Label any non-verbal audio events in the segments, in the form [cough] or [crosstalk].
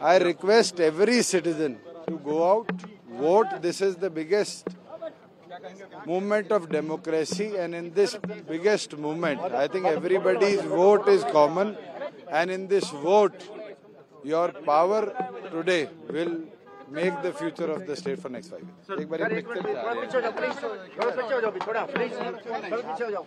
I request every citizen to go out, vote. This is the biggest movement of democracy, and in this biggest movement, I think everybody's vote is common, and in this vote, your power today will make the future of the state for next five years. एक बार एक picture जा पीछे हो जाओ, please. थोड़ा पीछे हो जाओ, थोड़ा, प्लीज। हाँ, हाँ। थोड़ा पीछे हो जाओ।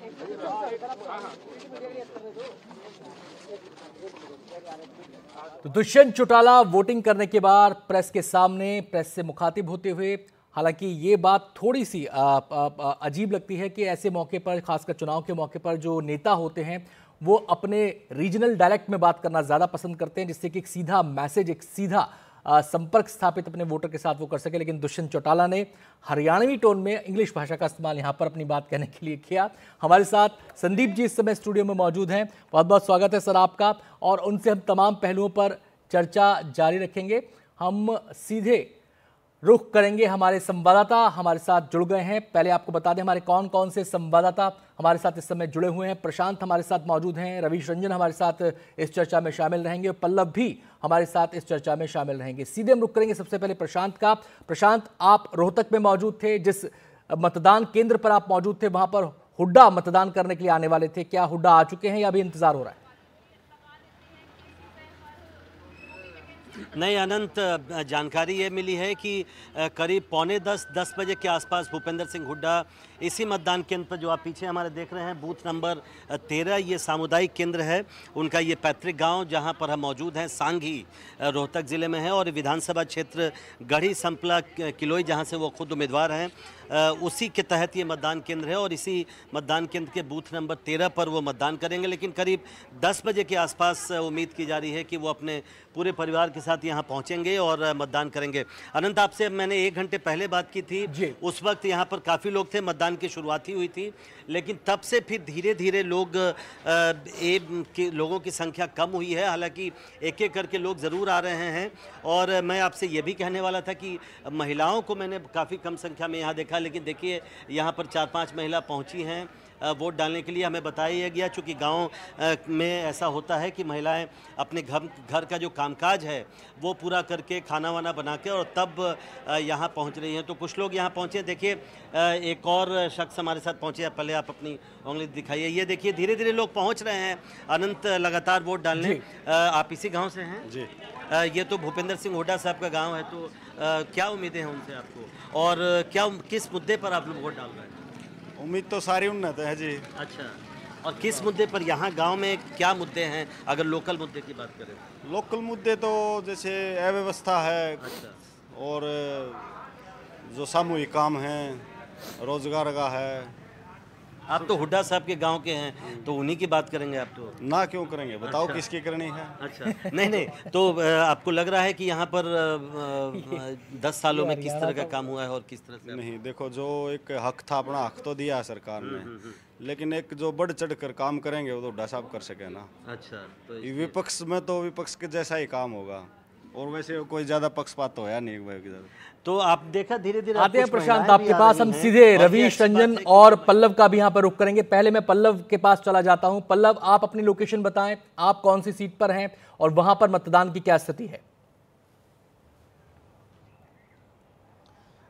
तो दुष्यंत चौटाला वोटिंग करने के बाद प्रेस के सामने प्रेस से मुखातिब होते हुए हालांकि ये बात थोड़ी सी अजीब लगती है कि ऐसे मौके पर खासकर चुनाव के मौके पर जो नेता होते हैं वो अपने रीजनल डायलेक्ट में बात करना ज़्यादा पसंद करते हैं जिससे कि एक सीधा मैसेज एक सीधा संपर्क स्थापित अपने वोटर के साथ वो कर सके लेकिन दुष्यंत चौटाला ने हरियाणवी टोन में इंग्लिश भाषा का इस्तेमाल यहाँ पर अपनी बात कहने के लिए किया हमारे साथ संदीप जी इस समय स्टूडियो में मौजूद हैं बहुत बहुत स्वागत है सर आपका और उनसे हम तमाम पहलुओं पर चर्चा जारी रखेंगे हम सीधे रुख करेंगे हमारे संवाददाता हमारे साथ जुड़ गए हैं पहले आपको बता दें हमारे कौन कौन से संवाददाता हमारे साथ इस समय जुड़े हुए हैं प्रशांत हमारे साथ मौजूद हैं रवीश रंजन हमारे साथ इस चर्चा में शामिल रहेंगे पल्लव भी हमारे साथ इस चर्चा में शामिल रहेंगे सीधे हम रुख करेंगे सबसे पहले प्रशांत का प्रशांत आप रोहतक में मौजूद थे जिस मतदान केंद्र पर आप मौजूद थे वहाँ पर हुड्डा मतदान करने के लिए आने वाले थे क्या हुड्डा आ चुके हैं या अभी इंतजार हो रहा है नई अनंत जानकारी ये मिली है कि करीब पौने दस दस बजे के आसपास भूपेंद्र सिंह हुड्डा इसी मतदान केंद्र पर जो आप पीछे हमारे देख रहे हैं बूथ नंबर तेरह ये सामुदायिक केंद्र है उनका ये पैतृक गांव जहां पर हम मौजूद हैं सांगी रोहतक ज़िले में है और विधानसभा क्षेत्र गढ़ी संपला किलोई जहाँ से वो खुद उम्मीदवार हैं उसी के तहत ये मतदान केंद्र है और इसी मतदान केंद्र के बूथ नंबर तेरह पर वो मतदान करेंगे लेकिन करीब दस बजे के आसपास उम्मीद की जा रही है कि वो अपने पूरे परिवार के साथ यहाँ पहुँचेंगे और मतदान करेंगे अनंत आपसे मैंने एक घंटे पहले बात की थी उस वक्त यहाँ पर काफ़ी लोग थे मतदान की शुरुआत ही हुई थी लेकिन तब से फिर धीरे धीरे लोग ए, के, लोगों की संख्या कम हुई है हालांकि एक एक करके लोग ज़रूर आ रहे हैं और मैं आपसे ये भी कहने वाला था कि महिलाओं को मैंने काफ़ी कम संख्या में यहाँ देखा था लेकिन देखिए यहाँ पर चार पांच महिला पहुँची हैं वोट डालने के लिए हमें बताया ही गया चूँकि गाँव में ऐसा होता है कि महिलाएँ अपने घर घर का जो कामकाज है वो पूरा करके खाना वाना बना के और तब यहाँ पहुँच रही हैं तो कुछ लोग यहाँ पहुँचे देखिए एक और शख्स हमारे साथ पहुँचे पहले आप अपनी उंगली दिखाइए ये देखिए धीरे धीरे लोग पहुँच रहे हैं अनंत लगातार वोट डालने आप इसी गाँव से हैं जी ये तो भूपेंद्र सिंह हुडा साहब का गांव है तो आ, क्या उम्मीदें हैं उनसे आपको और क्या किस मुद्दे पर आप लोग वोट डाल रहे हैं उम्मीद तो सारी उन्नत है जी अच्छा और किस मुद्दे पर यहाँ गांव में क्या मुद्दे हैं अगर लोकल मुद्दे की बात करें लोकल मुद्दे तो जैसे अव्यवस्था है अच्छा। और जो सामूहिक काम है रोजगार का है आप तो हुड्डा साहब के गांव के हैं तो उन्हीं की बात करेंगे आप तो ना क्यों करेंगे बताओ अच्छा। किसकी करनी है अच्छा नहीं नहीं तो आपको लग रहा है कि यहाँ पर दस सालों में किस तरह का काम हुआ है और किस तरह से नहीं देखो जो एक हक था अपना हक तो दिया है सरकार ने हम्म, हम्म, हम्म। लेकिन एक जो बढ़ चढ़ कर काम करेंगे वो तो हुडा साहब कर सके ना अच्छा तो विपक्ष में तो विपक्ष के जैसा ही काम होगा और वैसे कोई ज्यादा पक्षपात तो है नहीं भाई तो आप देखा धीरे धीरे आते हैं प्रशांत आपके पास हम सीधे रवीश रंजन और पल्लव का भी यहाँ पर रुख करेंगे पहले मैं पल्लव के पास चला जाता हूँ पल्लव आप अपनी लोकेशन बताएं आप कौन सी सीट पर हैं और वहां पर मतदान की क्या स्थिति है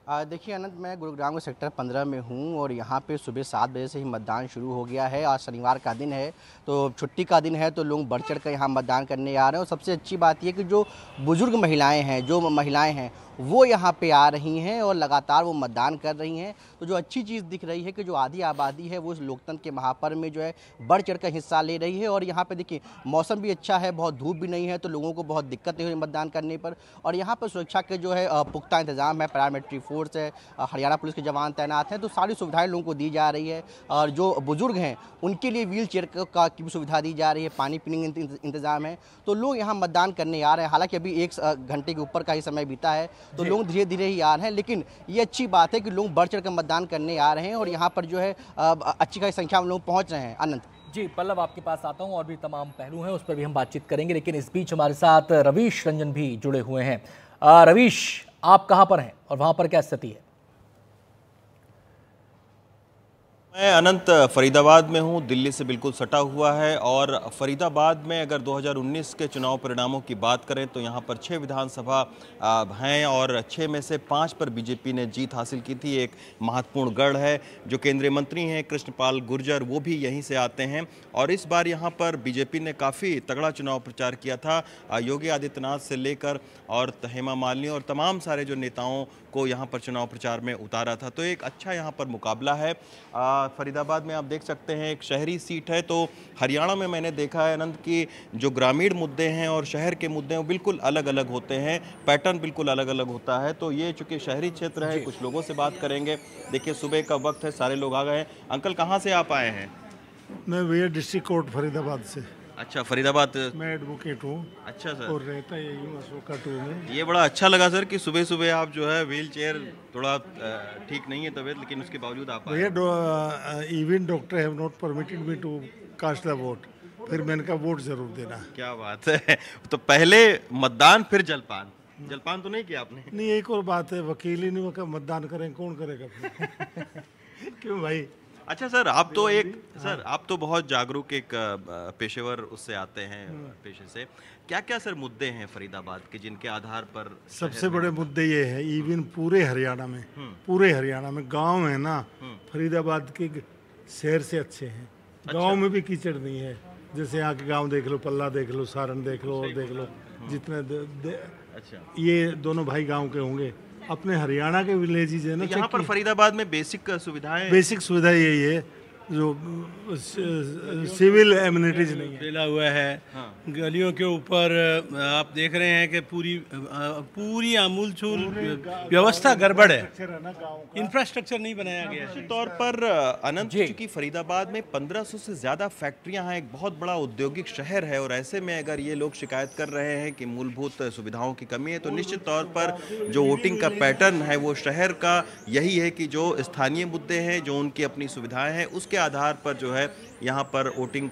देखिए अनंत मैं गुरुग्राम के सेक्टर 15 में हूँ और यहाँ पे सुबह सात बजे से ही मतदान शुरू हो गया है आज शनिवार का दिन है तो छुट्टी का दिन है तो लोग बढ़ चढ़ कर यहाँ मतदान करने आ रहे हैं और सबसे अच्छी बात यह कि जो बुज़ुर्ग महिलाएं हैं जो महिलाएं हैं वो यहाँ पे आ रही हैं और लगातार वो मतदान कर रही हैं तो जो अच्छी चीज़ दिख रही है कि जो आधी आबादी है वो इस लोकतंत्र के महापर्व में जो है बढ़ चढ़ कर हिस्सा ले रही है और यहाँ पे देखिए मौसम भी अच्छा है बहुत धूप भी नहीं है तो लोगों को बहुत दिक्कत नहीं हुई मतदान करने पर और यहाँ पर सुरक्षा के जो है पुख्ता इंतजाम है पैरामिलिट्री फोर्स है हरियाणा पुलिस के जवान तैनात हैं तो सारी सुविधाएँ लोगों को दी जा रही है और जो बुज़ुर्ग हैं उनके लिए व्हील चेयर का की भी सुविधा दी जा रही है पानी पीने का इंतजाम है तो लोग यहाँ मतदान करने आ रहे हैं हालाँकि अभी एक घंटे के ऊपर का ही समय बीता है तो लोग धीरे धीरे ही आ रहे हैं लेकिन ये अच्छी बात है कि लोग बढ़ चढ़ कर मतदान करने आ रहे हैं और यहाँ पर जो है अच्छी खासी संख्या में लोग पहुँच रहे हैं अनंत जी पल्लव आपके पास आता हूँ और भी तमाम पहलू हैं उस पर भी हम बातचीत करेंगे लेकिन इस बीच हमारे साथ रवीश रंजन भी जुड़े हुए हैं रवीश आप कहाँ पर हैं और वहाँ पर क्या स्थिति है मैं अनंत फरीदाबाद में हूं दिल्ली से बिल्कुल सटा हुआ है और फरीदाबाद में अगर 2019 के चुनाव परिणामों की बात करें तो यहां पर छः विधानसभा हैं और छः में से पाँच पर बीजेपी ने जीत हासिल की थी एक महत्वपूर्ण गढ़ है जो केंद्रीय मंत्री हैं कृष्णपाल गुर्जर वो भी यहीं से आते हैं और इस बार यहाँ पर बीजेपी ने काफ़ी तगड़ा चुनाव प्रचार किया था योगी आदित्यनाथ से लेकर और हेमा मालिनी और तमाम सारे जो नेताओं को यहाँ पर चुनाव प्रचार में उतारा था तो एक अच्छा यहाँ पर मुकाबला है फरीदाबाद में आप देख सकते हैं एक शहरी सीट है तो हरियाणा में मैंने देखा है अनंत कि जो ग्रामीण मुद्दे हैं और शहर के मुद्दे हैं बिल्कुल अलग अलग होते हैं पैटर्न बिल्कुल अलग अलग होता है तो ये चूँकि शहरी क्षेत्र है कुछ लोगों से बात करेंगे देखिए सुबह का वक्त है सारे लोग आ गए हैं अंकल कहाँ से आप आए हैं मैं भैया डिस्ट्रिक्ट कोर्ट फरीदाबाद से अच्छा फरीदाबाद मैं एडवोकेट हूँ अच्छा सर और रहता यही हूँ अशोका टू में ये बड़ा अच्छा लगा सर कि सुबह सुबह आप जो है व्हील चेयर थोड़ा ठीक नहीं है तबीयत लेकिन उसके बावजूद आप भैया even doctor have not permitted me to cast the vote फिर मैंने कहा वोट जरूर देना क्या बात है [laughs] तो पहले मतदान फिर जलपान जलपान तो नहीं किया आपने नहीं एक और बात है वकील ही नहीं मतदान करें कौन करेगा [laughs] क्यों भाई अच्छा सर आप तो एक हाँ। सर आप तो बहुत जागरूक एक पेशेवर उससे आते हैं हम्म। पेशे से क्या क्या सर मुद्दे हैं फरीदाबाद के जिनके आधार पर सबसे बड़े मुद्दे ये है इवन हम्म। पूरे हरियाणा में हम्म। पूरे हरियाणा में गांव है ना फरीदाबाद के शहर से अच्छे हैं अच्छा। गांव में भी कीचड़ नहीं है जैसे यहाँ के गांव देख लो पल्ला देख लो सारण देख लो और देख लो जितने दे, दे, अच्छा। ये दोनों भाई गांव के होंगे अपने हरियाणा के विलेजेस है ना तो यहाँ पर फरीदाबाद में बेसिक सुविधाएं बेसिक सुविधा यही है जो सिविल एम्यूनिटीज नहीं फैला हुआ है हाँ। गलियों के ऊपर आप देख रहे हैं कि पूरी पूरी आमूल छूल व्यवस्था गड़बड़ है इंफ्रास्ट्रक्चर नहीं बनाया गया निश्चित तौर पर अनंत चूंकि फरीदाबाद में 1500 से ज़्यादा फैक्ट्रियां हैं एक बहुत बड़ा औद्योगिक शहर है और ऐसे में अगर ये लोग शिकायत कर रहे हैं कि मूलभूत सुविधाओं की कमी है तो निश्चित तौर पर जो वोटिंग का पैटर्न है वो शहर का यही है कि जो स्थानीय मुद्दे हैं जो उनकी अपनी सुविधाएं हैं उसके उसके आधार पर जो है यहाँ पर वोटिंग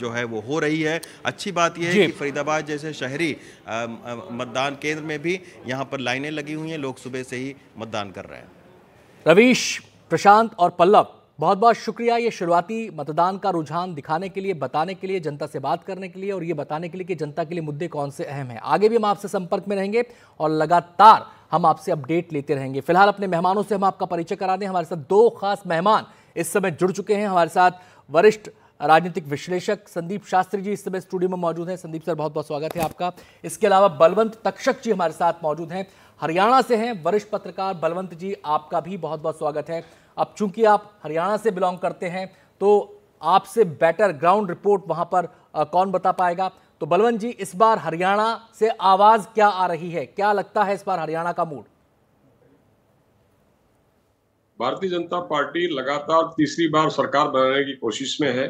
जो है वो हो रही है अच्छी बात यह है कि फरीदाबाद जैसे शहरी मतदान केंद्र में भी यहाँ पर लाइनें लगी हुई हैं लोग सुबह से ही मतदान कर रहे हैं रवीश प्रशांत और पल्लव बहुत बहुत शुक्रिया ये शुरुआती मतदान का रुझान दिखाने के लिए बताने के लिए जनता से बात करने के लिए और ये बताने के लिए कि जनता के लिए मुद्दे कौन से अहम हैं आगे भी हम आपसे संपर्क में रहेंगे और लगातार हम आपसे अपडेट लेते रहेंगे फिलहाल अपने मेहमानों से हम आपका परिचय करा दें हमारे साथ दो खास मेहमान इस समय जुड़ चुके हैं हमारे साथ वरिष्ठ राजनीतिक विश्लेषक संदीप शास्त्री जी इस समय स्टूडियो में मौजूद हैं संदीप सर बहुत बहुत स्वागत है आपका इसके अलावा बलवंत तक्षक जी हमारे साथ मौजूद हैं हरियाणा से हैं वरिष्ठ पत्रकार बलवंत जी आपका भी बहुत बहुत स्वागत है अब चूंकि आप हरियाणा से बिलोंग करते हैं तो आपसे बेटर ग्राउंड रिपोर्ट वहां पर आ, कौन बता पाएगा तो बलवंत जी इस बार हरियाणा से आवाज क्या आ रही है क्या लगता है इस बार हरियाणा का मूड भारतीय जनता पार्टी लगातार तीसरी बार सरकार बनाने की कोशिश में है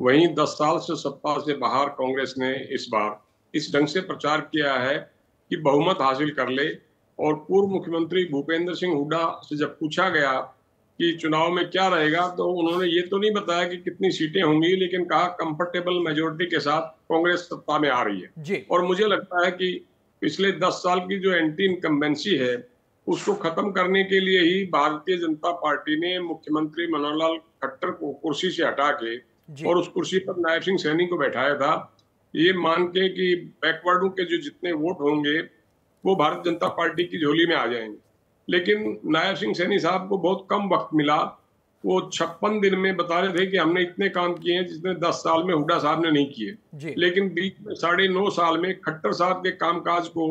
वहीं 10 साल से सत्ता से बाहर कांग्रेस ने इस बार इस ढंग से प्रचार किया है कि बहुमत हासिल कर ले और पूर्व मुख्यमंत्री भूपेंद्र सिंह हुडा से जब पूछा गया कि चुनाव में क्या रहेगा तो उन्होंने ये तो नहीं बताया कि कितनी सीटें होंगी लेकिन कहा कंफर्टेबल मेजोरिटी के साथ कांग्रेस सत्ता में आ रही है और मुझे लगता है कि पिछले दस साल की जो एंटी इनकम्बेंसी है उसको खत्म करने के लिए ही भारतीय जनता पार्टी ने मुख्यमंत्री मनोहर लाल खट्टर को कुर्सी से हटा के और उस कुर्सी पर नायब सिंह सैनी को बैठाया था ये मान के कि बैकवर्डों के जो जितने वोट होंगे वो भारत जनता पार्टी की झोली में आ जाएंगे लेकिन नायब सिंह सैनी साहब को बहुत कम वक्त मिला वो छप्पन दिन में बता रहे थे कि हमने इतने काम किए हैं जिसने दस साल में हुडा साहब ने नहीं किए लेकिन बीच में साढ़े नौ साल में खट्टर साहब के कामकाज को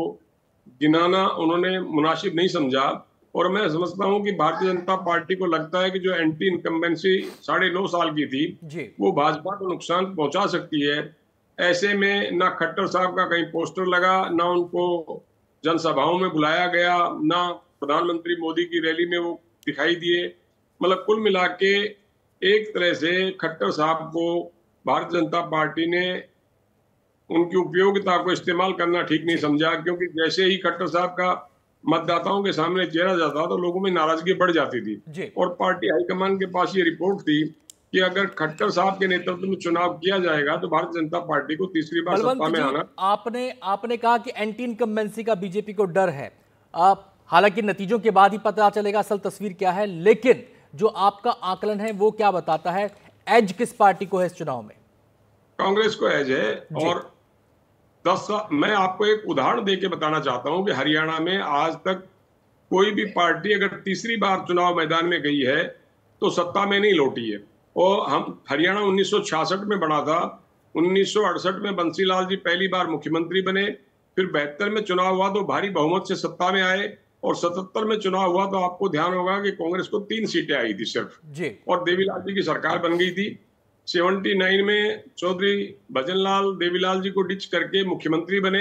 गिनाना उन्होंने मुनासिब नहीं समझा और मैं समझता हूँ कि भारतीय जनता पार्टी को लगता है कि जो एंटी इनकम्बेंसी साढ़े नौ साल की थी वो भाजपा को नुकसान पहुंचा सकती है ऐसे में ना खट्टर साहब का कहीं पोस्टर लगा ना उनको जनसभाओं में बुलाया गया ना प्रधानमंत्री मोदी की रैली में वो दिखाई दिए मतलब कुल मिला के एक तरह से खट्टर साहब को भारतीय जनता पार्टी ने उनकी उपयोगिता को इस्तेमाल करना ठीक नहीं समझा क्योंकि जैसे ही खट्टर साहब का मतदाताओं के सामने चेहरा जाता तो लोगों में नाराजगी बढ़ जाती थी और पार्टी हाईकमान के पास ये रिपोर्ट थी कि अगर खट्टर साहब के नेतृत्व में चुनाव किया जाएगा तो भारतीय जनता पार्टी को तीसरी बार सत्ता में आना आपने आपने कहा कि एंटी इनकम्बेंसी का बीजेपी को डर है आप हालांकि नतीजों के बाद ही पता चलेगा असल तस्वीर क्या है लेकिन जो आपका आकलन है वो क्या बताता है एज किस पार्टी को है इस चुनाव में कांग्रेस को एज है और दस साल मैं आपको एक उदाहरण दे के बताना चाहता हूँ कि हरियाणा में आज तक कोई भी पार्टी अगर तीसरी बार चुनाव मैदान में गई है तो सत्ता में नहीं लौटी है और हम हरियाणा 1966 में बना था 1968 में बंसीलाल जी पहली बार मुख्यमंत्री बने फिर बहत्तर में चुनाव हुआ तो भारी बहुमत से सत्ता में आए और सतहत्तर में चुनाव हुआ तो आपको ध्यान होगा कि कांग्रेस को तीन सीटें आई थी सिर्फ और देवीलाल जी की सरकार बन गई थी 79 में चौधरी भजनलाल देवीलाल जी को डिच करके मुख्यमंत्री बने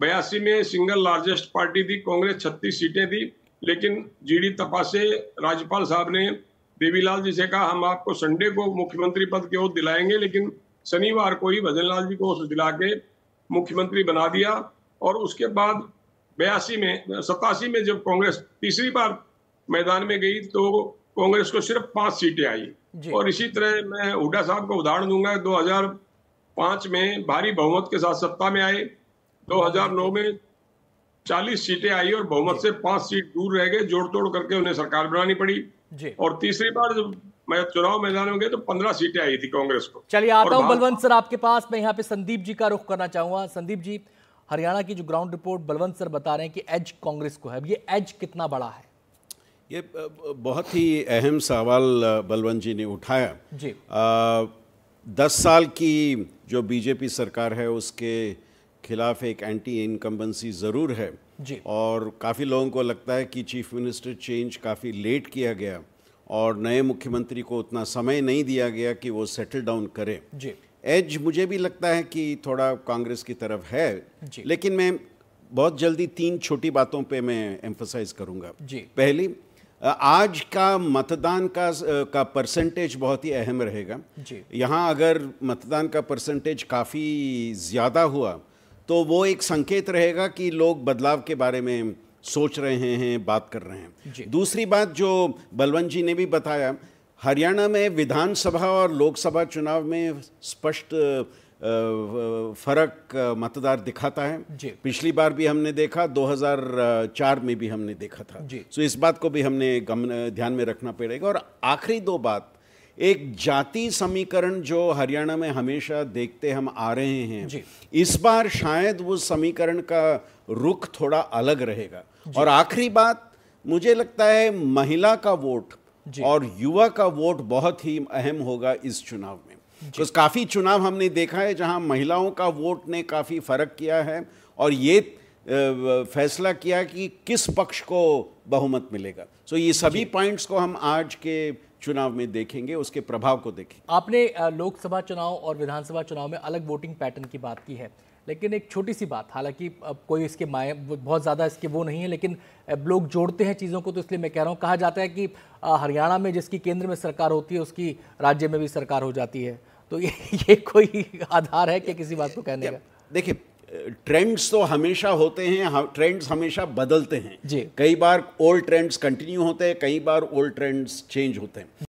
बयासी में सिंगल लार्जेस्ट पार्टी थी कांग्रेस छत्तीस सीटें थी लेकिन जीडी तपा से राज्यपाल साहब ने देवीलाल जी से कहा हम आपको संडे को मुख्यमंत्री पद के ओर दिलाएंगे लेकिन शनिवार को ही भजनलाल जी को दिला के मुख्यमंत्री बना दिया और उसके बाद बयासी में सतासी में जब कांग्रेस तीसरी बार मैदान में गई तो कांग्रेस को सिर्फ पांच सीटें आई और इसी तरह मैं हुडा साहब को उदाहरण दूंगा 2005 में भारी बहुमत के साथ सत्ता में आए 2009 में 40 सीटें आई और बहुमत से पांच सीट दूर रह गए जोड़ तोड़ करके उन्हें सरकार बनानी पड़ी और तीसरी बार जब मैं चुनाव मैदान में गए तो पंद्रह सीटें आई थी कांग्रेस को चलिए आता हूँ बलवंत सर आपके पास मैं यहाँ पे संदीप जी का रुख करना चाहूंगा संदीप जी हरियाणा की जो ग्राउंड रिपोर्ट बलवंत सर बता रहे हैं कि एज कांग्रेस को है अब ये एज कितना बड़ा है ये बहुत ही अहम सवाल बलवंत जी ने उठाया जी आ, दस साल की जो बीजेपी सरकार है उसके खिलाफ एक एंटी इनकम्बेंसी ज़रूर है जी और काफ़ी लोगों को लगता है कि चीफ मिनिस्टर चेंज काफ़ी लेट किया गया और नए मुख्यमंत्री को उतना समय नहीं दिया गया कि वो सेटल डाउन करें जी एज मुझे भी लगता है कि थोड़ा कांग्रेस की तरफ है लेकिन मैं बहुत जल्दी तीन छोटी बातों पे मैं एम्फोसाइज करूंगा जी पहली आज का मतदान का का परसेंटेज बहुत ही अहम रहेगा यहाँ अगर मतदान का परसेंटेज काफ़ी ज़्यादा हुआ तो वो एक संकेत रहेगा कि लोग बदलाव के बारे में सोच रहे हैं बात कर रहे हैं दूसरी बात जो बलवंत जी ने भी बताया हरियाणा में विधानसभा और लोकसभा चुनाव में स्पष्ट फ़र्क मतदार दिखाता है पिछली बार भी हमने देखा 2004 में भी हमने देखा था सो तो इस बात को भी हमने गम ध्यान में रखना पड़ेगा और आखिरी दो बात एक जाति समीकरण जो हरियाणा में हमेशा देखते हम आ रहे हैं इस बार शायद वो समीकरण का रुख थोड़ा अलग रहेगा और आखिरी बात मुझे लगता है महिला का वोट और युवा का वोट बहुत ही अहम होगा इस चुनाव में तो काफ़ी चुनाव हमने देखा है जहां महिलाओं का वोट ने काफ़ी फ़र्क किया है और ये फैसला किया कि किस पक्ष को बहुमत मिलेगा सो ये सभी पॉइंट्स को हम आज के चुनाव में देखेंगे उसके प्रभाव को देखेंगे आपने लोकसभा चुनाव और विधानसभा चुनाव में अलग वोटिंग पैटर्न की बात की है लेकिन एक छोटी सी बात हालांकि अब कोई इसके माय बहुत ज़्यादा इसके वो नहीं है लेकिन लोग जोड़ते हैं चीज़ों को तो इसलिए मैं कह रहा हूँ कहा जाता है कि हरियाणा में जिसकी केंद्र में सरकार होती है उसकी राज्य में भी सरकार हो जाती है तो ये [laughs] ये कोई आधार है कि किसी बात को कहने का देखिए ट्रेंड्स तो हमेशा होते हैं ट्रेंड्स हमेशा बदलते हैं जी कई बार ओल्ड ट्रेंड्स कंटिन्यू होते हैं कई बार ओल्ड ट्रेंड्स चेंज होते हैं